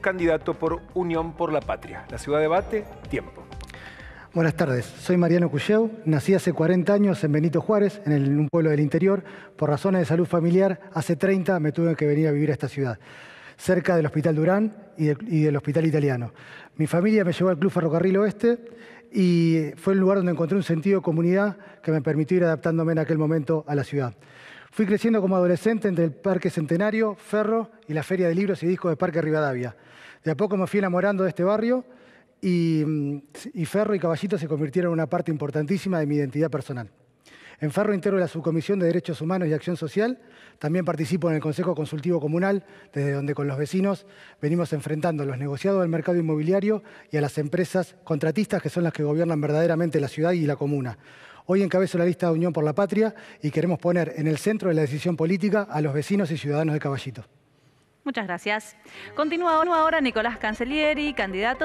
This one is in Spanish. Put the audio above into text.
candidato por Unión por la Patria. La ciudad debate, tiempo. Buenas tardes, soy Mariano Cuyeu, nací hace 40 años en Benito Juárez, en, el, un pueblo del interior. Por razones de salud familiar, hace 30 me tuve que venir a vivir a esta ciudad cerca del Hospital Durán y, y, del Hospital Italiano. Mi familia me llevó al Club Ferrocarril Oeste y fue el lugar donde encontré un sentido de comunidad que me permitió ir adaptándome en aquel momento a la ciudad. Fui creciendo como adolescente entre el Parque Centenario, Ferro y la Feria de Libros y Discos de Parque Rivadavia. De a poco me fui enamorando de este barrio mm, y, Ferro y Caballito se convirtieron en una parte importantísima de mi identidad personal. En Ferro integro la Subcomisión de Derechos Humanos y Acción Social. También participo en el Consejo Consultivo Comunal, desde donde con los vecinos venimos enfrentando a los negociados del mercado inmobiliario y a las empresas contratistas que son las que gobiernan verdaderamente la ciudad y la comuna. Hoy encabezo la lista de Unión por la Patria y queremos poner en el centro de la decisión política a los vecinos y ciudadanos de Caballito. Muchas gracias. Continúa ahora Nicolás Cancellieri, candidato.